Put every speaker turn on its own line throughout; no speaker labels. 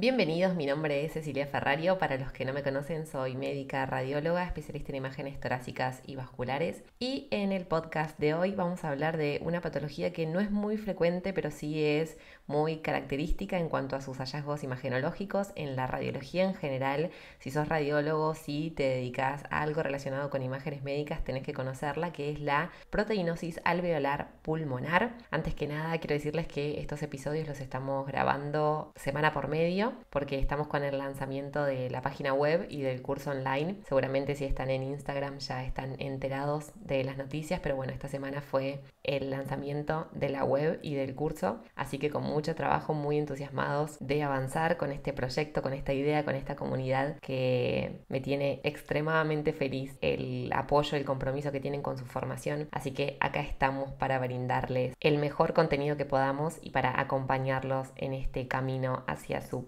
Bienvenidos, mi nombre es Cecilia Ferrario. Para los que no me conocen, soy médica radióloga, especialista en imágenes torácicas y vasculares. Y en el podcast de hoy vamos a hablar de una patología que no es muy frecuente, pero sí es muy característica en cuanto a sus hallazgos imagenológicos en la radiología en general. Si sos radiólogo, si te dedicas a algo relacionado con imágenes médicas, tenés que conocerla, que es la proteinosis alveolar pulmonar. Antes que nada, quiero decirles que estos episodios los estamos grabando semana por medio porque estamos con el lanzamiento de la página web y del curso online. Seguramente si están en Instagram ya están enterados de las noticias, pero bueno, esta semana fue el lanzamiento de la web y del curso, así que con mucho trabajo, muy entusiasmados de avanzar con este proyecto, con esta idea, con esta comunidad que me tiene extremadamente feliz el apoyo, el compromiso que tienen con su formación, así que acá estamos para brindarles el mejor contenido que podamos y para acompañarlos en este camino hacia su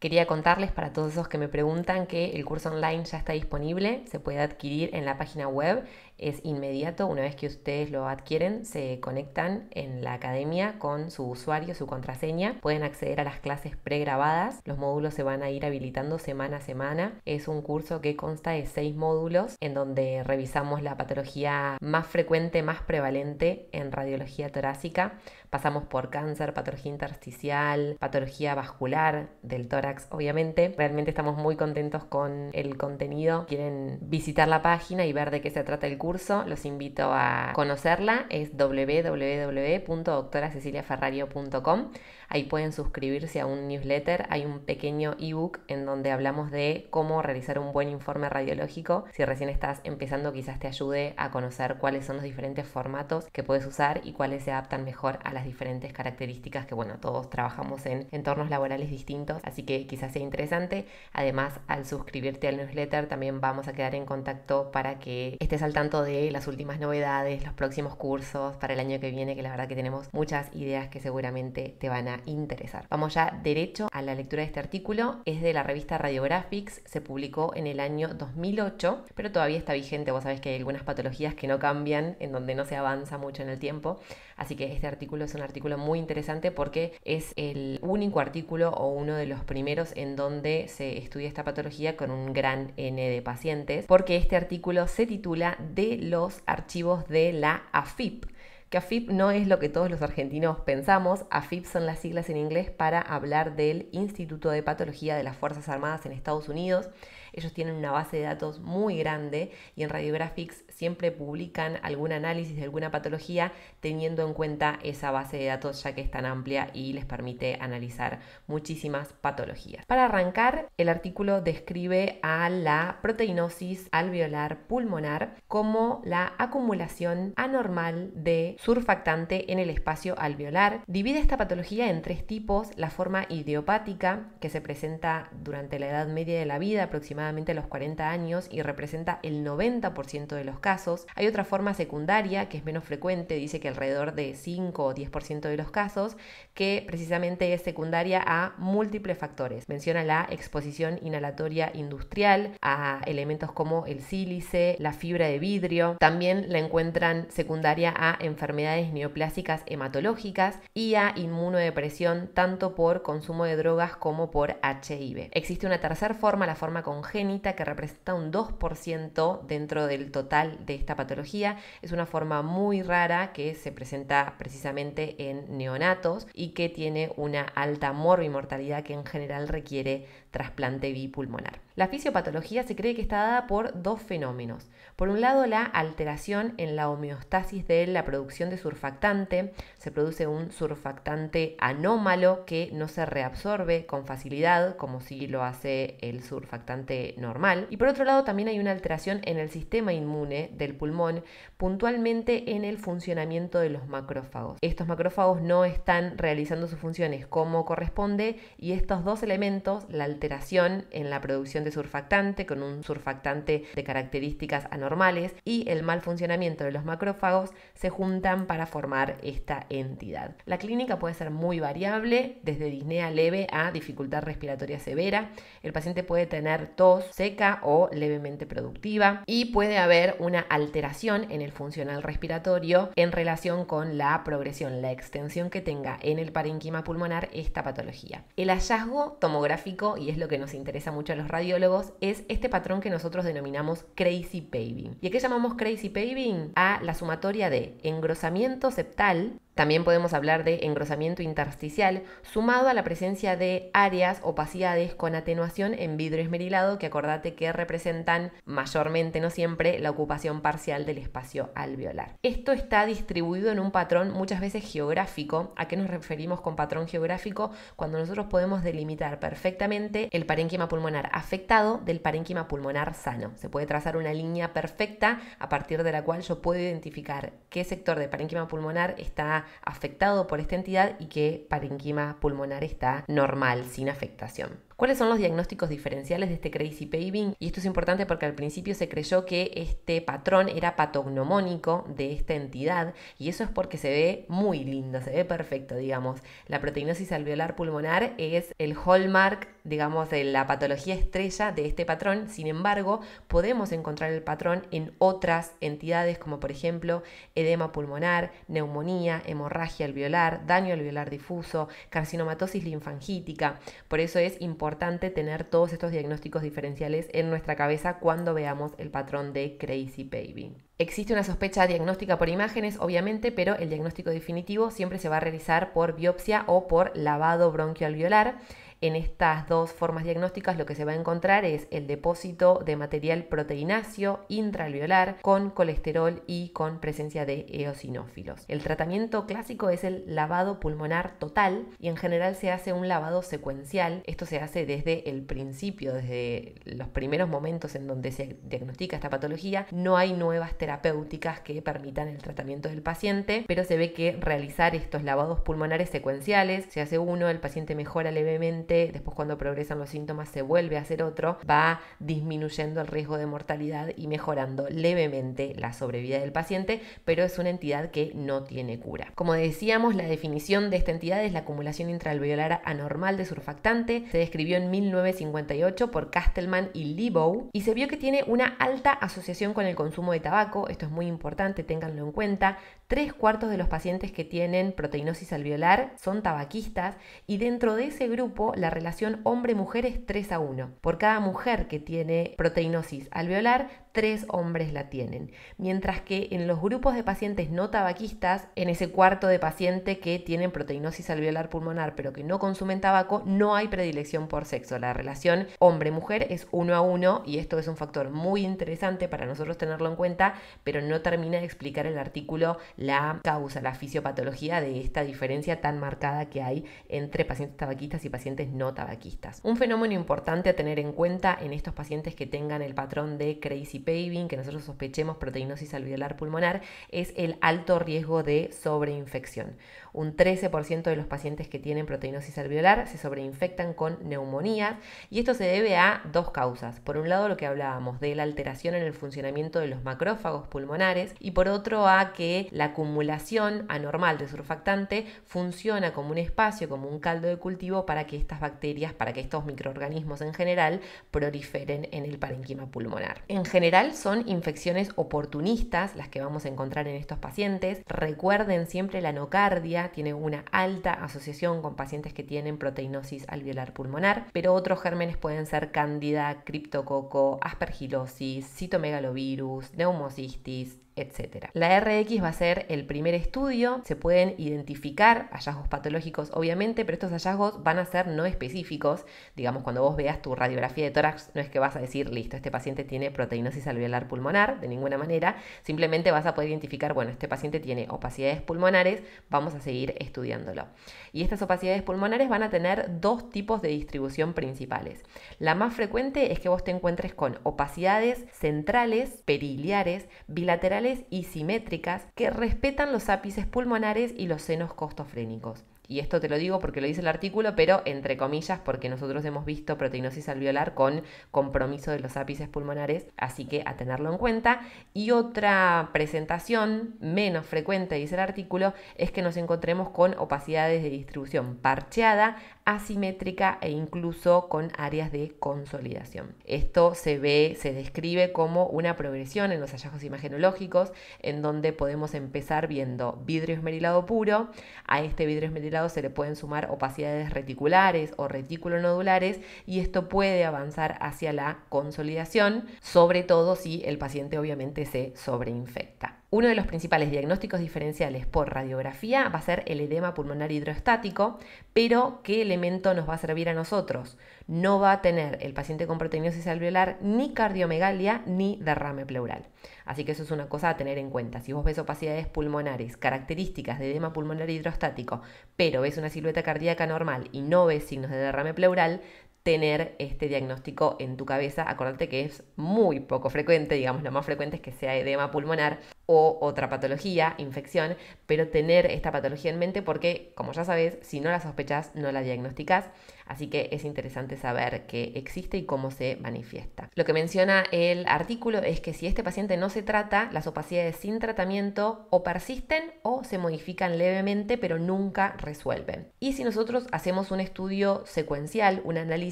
Quería contarles para todos esos que me preguntan que el curso online ya está disponible, se puede adquirir en la página web es inmediato, una vez que ustedes lo adquieren, se conectan en la academia con su usuario, su contraseña, pueden acceder a las clases pregrabadas, los módulos se van a ir habilitando semana a semana, es un curso que consta de seis módulos en donde revisamos la patología más frecuente, más prevalente en radiología torácica, pasamos por cáncer, patología intersticial, patología vascular del tórax, obviamente, realmente estamos muy contentos con el contenido, quieren visitar la página y ver de qué se trata el curso, los invito a conocerla, es www.doctoraceciliaferrario.com. Ahí pueden suscribirse a un newsletter. Hay un pequeño ebook en donde hablamos de cómo realizar un buen informe radiológico. Si recién estás empezando, quizás te ayude a conocer cuáles son los diferentes formatos que puedes usar y cuáles se adaptan mejor a las diferentes características que, bueno, todos trabajamos en entornos laborales distintos, así que quizás sea interesante. Además, al suscribirte al newsletter también vamos a quedar en contacto para que estés al tanto de las últimas novedades, los próximos cursos para el año que viene, que la verdad que tenemos muchas ideas que seguramente te van a interesar. Vamos ya derecho a la lectura de este artículo. Es de la revista Radiographics, se publicó en el año 2008, pero todavía está vigente. Vos sabés que hay algunas patologías que no cambian, en donde no se avanza mucho en el tiempo. Así que este artículo es un artículo muy interesante porque es el único artículo o uno de los primeros en donde se estudia esta patología con un gran N de pacientes, porque este artículo se titula De los archivos de la AFIP que AFIP no es lo que todos los argentinos pensamos. AFIP son las siglas en inglés para hablar del Instituto de Patología de las Fuerzas Armadas en Estados Unidos. Ellos tienen una base de datos muy grande y en Radiographics siempre publican algún análisis de alguna patología teniendo en cuenta esa base de datos ya que es tan amplia y les permite analizar muchísimas patologías. Para arrancar, el artículo describe a la proteinosis alveolar pulmonar como la acumulación anormal de surfactante en el espacio alveolar. Divide esta patología en tres tipos, la forma idiopática que se presenta durante la edad media de la vida aproximadamente a los 40 años y representa el 90% de los casos. Hay otra forma secundaria que es menos frecuente, dice que alrededor de 5 o 10% de los casos, que precisamente es secundaria a múltiples factores. Menciona la exposición inhalatoria industrial, a elementos como el sílice, la fibra de vidrio. También la encuentran secundaria a enfermedades neoplásicas hematológicas y a inmunodepresión tanto por consumo de drogas como por HIV. Existe una tercera forma, la forma con que representa un 2% dentro del total de esta patología. Es una forma muy rara que se presenta precisamente en neonatos y que tiene una alta morbimortalidad que en general requiere trasplante bipulmonar. La fisiopatología se cree que está dada por dos fenómenos. Por un lado, la alteración en la homeostasis de la producción de surfactante. Se produce un surfactante anómalo que no se reabsorbe con facilidad, como si lo hace el surfactante normal. Y por otro lado, también hay una alteración en el sistema inmune del pulmón, puntualmente en el funcionamiento de los macrófagos. Estos macrófagos no están realizando sus funciones como corresponde y estos dos elementos, la alteración alteración en la producción de surfactante con un surfactante de características anormales y el mal funcionamiento de los macrófagos se juntan para formar esta entidad. La clínica puede ser muy variable, desde disnea leve a dificultad respiratoria severa. El paciente puede tener tos seca o levemente productiva y puede haber una alteración en el funcional respiratorio en relación con la progresión, la extensión que tenga en el parénquima pulmonar esta patología. El hallazgo tomográfico y es lo que nos interesa mucho a los radiólogos, es este patrón que nosotros denominamos crazy paving. ¿Y a qué llamamos crazy paving? A la sumatoria de engrosamiento septal también podemos hablar de engrosamiento intersticial, sumado a la presencia de áreas, opacidades con atenuación en vidrio esmerilado, que acordate que representan mayormente, no siempre, la ocupación parcial del espacio alveolar. Esto está distribuido en un patrón muchas veces geográfico. ¿A qué nos referimos con patrón geográfico? Cuando nosotros podemos delimitar perfectamente el parénquima pulmonar afectado del parénquima pulmonar sano. Se puede trazar una línea perfecta a partir de la cual yo puedo identificar qué sector de parénquima pulmonar está afectado por esta entidad y que parenquima pulmonar está normal, sin afectación. ¿Cuáles son los diagnósticos diferenciales de este crazy paving? Y esto es importante porque al principio se creyó que este patrón era patognomónico de esta entidad y eso es porque se ve muy lindo, se ve perfecto, digamos. La proteinosis alveolar pulmonar es el hallmark, digamos, de la patología estrella de este patrón. Sin embargo, podemos encontrar el patrón en otras entidades como por ejemplo edema pulmonar, neumonía, hemorragia alveolar, daño alveolar difuso, carcinomatosis linfangítica. Por eso es importante importante tener todos estos diagnósticos diferenciales en nuestra cabeza cuando veamos el patrón de Crazy Baby. Existe una sospecha diagnóstica por imágenes, obviamente, pero el diagnóstico definitivo siempre se va a realizar por biopsia o por lavado violar. En estas dos formas diagnósticas lo que se va a encontrar es el depósito de material proteináceo intralveolar con colesterol y con presencia de eosinófilos. El tratamiento clásico es el lavado pulmonar total y en general se hace un lavado secuencial. Esto se hace desde el principio, desde los primeros momentos en donde se diagnostica esta patología. No hay nuevas terapéuticas que permitan el tratamiento del paciente, pero se ve que realizar estos lavados pulmonares secuenciales, se hace uno, el paciente mejora levemente, después cuando progresan los síntomas se vuelve a hacer otro, va disminuyendo el riesgo de mortalidad y mejorando levemente la sobrevida del paciente, pero es una entidad que no tiene cura. Como decíamos, la definición de esta entidad es la acumulación intraalveolar anormal de surfactante, se describió en 1958 por Castleman y Libow y se vio que tiene una alta asociación con el consumo de tabaco, esto es muy importante, ténganlo en cuenta, tres cuartos de los pacientes que tienen proteinosis alveolar son tabaquistas y dentro de ese grupo la relación hombre-mujer es 3 a 1. Por cada mujer que tiene proteinosis alveolar, tres hombres la tienen, mientras que en los grupos de pacientes no tabaquistas, en ese cuarto de paciente que tienen proteinosis alveolar pulmonar pero que no consumen tabaco, no hay predilección por sexo. La relación hombre-mujer es uno a uno y esto es un factor muy interesante para nosotros tenerlo en cuenta, pero no termina de explicar el artículo la causa, la fisiopatología de esta diferencia tan marcada que hay entre pacientes tabaquistas y pacientes no tabaquistas. Un fenómeno importante a tener en cuenta en estos pacientes que tengan el patrón de crazy que nosotros sospechemos proteinosis alveolar pulmonar, es el alto riesgo de sobreinfección. Un 13% de los pacientes que tienen proteinosis alveolar se sobreinfectan con neumonías y esto se debe a dos causas. Por un lado, lo que hablábamos de la alteración en el funcionamiento de los macrófagos pulmonares y por otro a que la acumulación anormal de surfactante funciona como un espacio, como un caldo de cultivo para que estas bacterias, para que estos microorganismos en general proliferen en el parenquima pulmonar. En general, son infecciones oportunistas las que vamos a encontrar en estos pacientes. Recuerden siempre la nocardia, tiene una alta asociación con pacientes que tienen proteinosis alveolar pulmonar, pero otros gérmenes pueden ser cándida, criptococo, aspergilosis, citomegalovirus, neumocistis, etc. La RX va a ser el primer estudio, se pueden identificar hallazgos patológicos obviamente, pero estos hallazgos van a ser no específicos, digamos cuando vos veas tu radiografía de tórax no es que vas a decir, listo, este paciente tiene proteinosis alveolar pulmonar, de ninguna manera, simplemente vas a poder identificar, bueno, este paciente tiene opacidades pulmonares, vamos a seguir estudiándolo. Y estas opacidades pulmonares van a tener dos tipos de distribución principales. La más frecuente es que vos te encuentres con opacidades centrales, periliares, bilaterales, y simétricas que respetan los ápices pulmonares y los senos costofrénicos. Y esto te lo digo porque lo dice el artículo, pero entre comillas, porque nosotros hemos visto proteinosis alveolar con compromiso de los ápices pulmonares, así que a tenerlo en cuenta. Y otra presentación menos frecuente, dice el artículo, es que nos encontremos con opacidades de distribución parcheada asimétrica e incluso con áreas de consolidación. Esto se ve, se describe como una progresión en los hallazgos imagenológicos, en donde podemos empezar viendo vidrio esmerilado puro, a este vidrio esmerilado se le pueden sumar opacidades reticulares o reticulonodulares y esto puede avanzar hacia la consolidación, sobre todo si el paciente obviamente se sobreinfecta. Uno de los principales diagnósticos diferenciales por radiografía va a ser el edema pulmonar hidrostático, pero ¿qué elemento nos va a servir a nosotros? No va a tener el paciente con proteinosis alveolar ni cardiomegalia ni derrame pleural. Así que eso es una cosa a tener en cuenta. Si vos ves opacidades pulmonares, características de edema pulmonar hidrostático, pero ves una silueta cardíaca normal y no ves signos de derrame pleural, tener este diagnóstico en tu cabeza. Acordate que es muy poco frecuente, digamos, lo más frecuente es que sea edema pulmonar o otra patología, infección, pero tener esta patología en mente porque, como ya sabes, si no la sospechas, no la diagnosticas, así que es interesante saber que existe y cómo se manifiesta. Lo que menciona el artículo es que si este paciente no se trata, las opacidades sin tratamiento o persisten o se modifican levemente, pero nunca resuelven. Y si nosotros hacemos un estudio secuencial, un análisis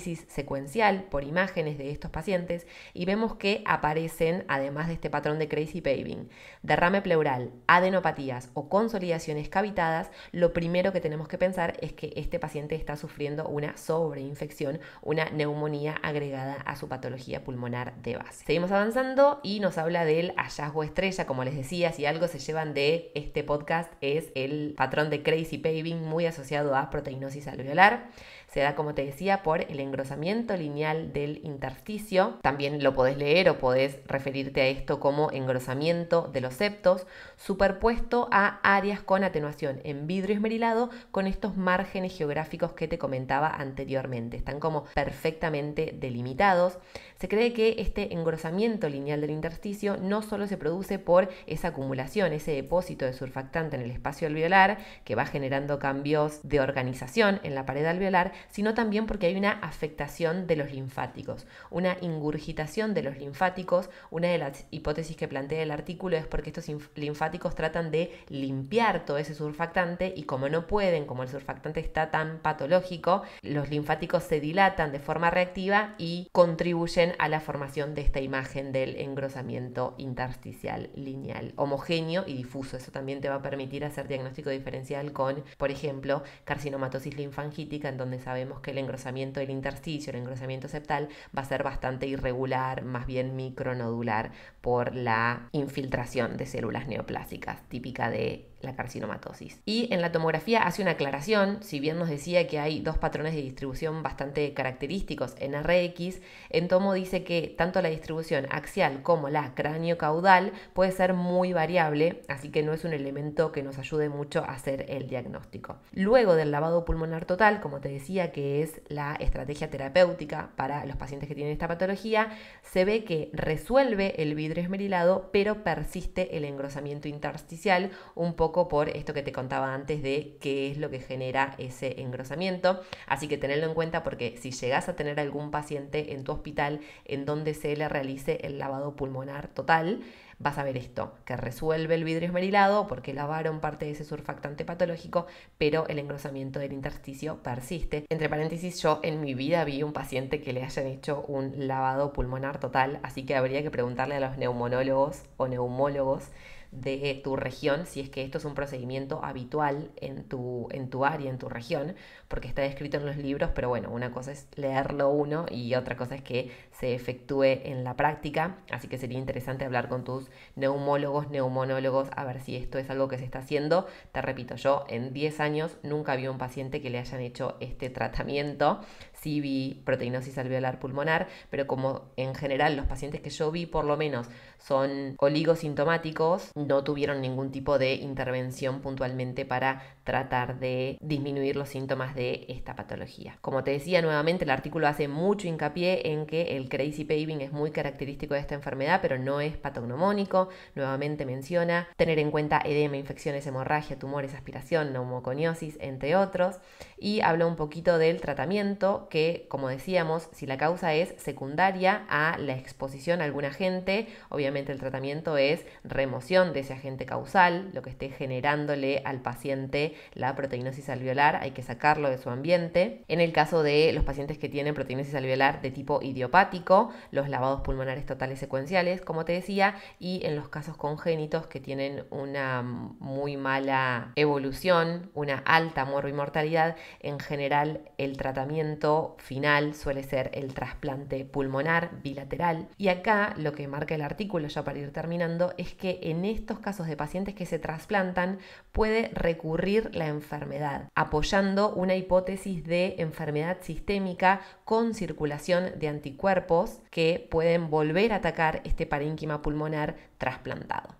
secuencial por imágenes de estos pacientes y vemos que aparecen, además de este patrón de crazy paving, derrame pleural, adenopatías o consolidaciones cavitadas, lo primero que tenemos que pensar es que este paciente está sufriendo una sobreinfección, una neumonía agregada a su patología pulmonar de base. Seguimos avanzando y nos habla del hallazgo estrella, como les decía, si algo se llevan de este podcast es el patrón de crazy paving muy asociado a proteinosis alveolar. Se da, como te decía, por el engrosamiento lineal del intersticio. También lo podés leer o podés referirte a esto como engrosamiento de los septos, superpuesto a áreas con atenuación en vidrio esmerilado con estos márgenes geográficos que te comentaba anteriormente. Están como perfectamente delimitados. Se cree que este engrosamiento lineal del intersticio no solo se produce por esa acumulación, ese depósito de surfactante en el espacio alveolar, que va generando cambios de organización en la pared alveolar, sino también porque hay una afectación de los linfáticos, una ingurgitación de los linfáticos. Una de las hipótesis que plantea el artículo es porque estos linfáticos tratan de limpiar todo ese surfactante y como no pueden, como el surfactante está tan patológico, los linfáticos se dilatan de forma reactiva y contribuyen a la formación de esta imagen del engrosamiento intersticial lineal, homogéneo y difuso. Eso también te va a permitir hacer diagnóstico diferencial con, por ejemplo, carcinomatosis linfangítica, en donde se sabemos que el engrosamiento del intersticio, el engrosamiento septal, va a ser bastante irregular, más bien micronodular, por la infiltración de células neoplásicas, típica de la carcinomatosis. Y en la tomografía hace una aclaración, si bien nos decía que hay dos patrones de distribución bastante característicos en RX, en tomo dice que tanto la distribución axial como la cráneo-caudal puede ser muy variable, así que no es un elemento que nos ayude mucho a hacer el diagnóstico. Luego del lavado pulmonar total, como te decía, que es la estrategia terapéutica para los pacientes que tienen esta patología, se ve que resuelve el vidrio esmerilado, pero persiste el engrosamiento intersticial, un poco por esto que te contaba antes de qué es lo que genera ese engrosamiento. Así que tenerlo en cuenta porque si llegas a tener algún paciente en tu hospital en donde se le realice el lavado pulmonar total, vas a ver esto, que resuelve el vidrio esmerilado porque lavaron parte de ese surfactante patológico, pero el engrosamiento del intersticio persiste. Entre paréntesis, yo en mi vida vi un paciente que le hayan hecho un lavado pulmonar total, así que habría que preguntarle a los neumonólogos o neumólogos de tu región, si es que esto es un procedimiento habitual en tu, en tu área, en tu región, porque está descrito en los libros, pero bueno, una cosa es leerlo uno y otra cosa es que se efectúe en la práctica, así que sería interesante hablar con tus neumólogos, neumonólogos, a ver si esto es algo que se está haciendo. Te repito, yo en 10 años nunca vi un paciente que le hayan hecho este tratamiento, sí vi proteinosis alveolar pulmonar, pero como en general los pacientes que yo vi por lo menos son oligosintomáticos, no tuvieron ningún tipo de intervención puntualmente para tratar de disminuir los síntomas de esta patología. Como te decía nuevamente, el artículo hace mucho hincapié en que el crazy paving es muy característico de esta enfermedad, pero no es patognomónico. Nuevamente menciona tener en cuenta edema, infecciones, hemorragia, tumores, aspiración, neumoconiosis, entre otros. Y habla un poquito del tratamiento que, como decíamos, si la causa es secundaria a la exposición a algún agente, obviamente el tratamiento es remoción de ese agente causal, lo que esté generándole al paciente la proteinosis alveolar, hay que sacarlo de su ambiente. En el caso de los pacientes que tienen proteinosis alveolar de tipo idiopático, los lavados pulmonares totales secuenciales, como te decía, y en los casos congénitos que tienen una muy mala evolución, una alta morbimortalidad, en general el tratamiento final suele ser el trasplante pulmonar bilateral. Y acá lo que marca el artículo, ya para ir terminando, es que en estos casos de pacientes que se trasplantan puede recurrir la enfermedad, apoyando una hipótesis de enfermedad sistémica con circulación de anticuerpos que pueden volver a atacar este parínquima pulmonar trasplantado.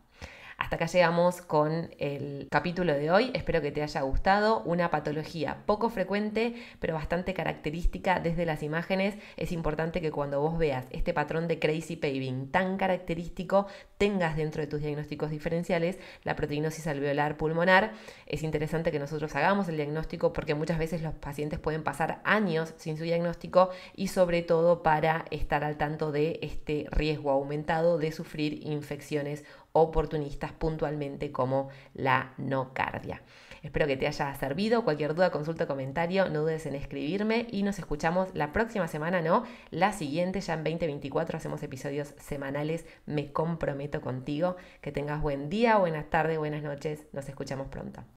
Hasta acá llegamos con el capítulo de hoy. Espero que te haya gustado. Una patología poco frecuente, pero bastante característica desde las imágenes. Es importante que cuando vos veas este patrón de crazy paving tan característico, tengas dentro de tus diagnósticos diferenciales la proteinosis alveolar pulmonar. Es interesante que nosotros hagamos el diagnóstico porque muchas veces los pacientes pueden pasar años sin su diagnóstico y sobre todo para estar al tanto de este riesgo aumentado de sufrir infecciones oportunistas puntualmente como la no cardia Espero que te haya servido. Cualquier duda, consulta, comentario, no dudes en escribirme y nos escuchamos la próxima semana, ¿no? La siguiente, ya en 2024, hacemos episodios semanales. Me comprometo contigo. Que tengas buen día, buenas tardes, buenas noches. Nos escuchamos pronto.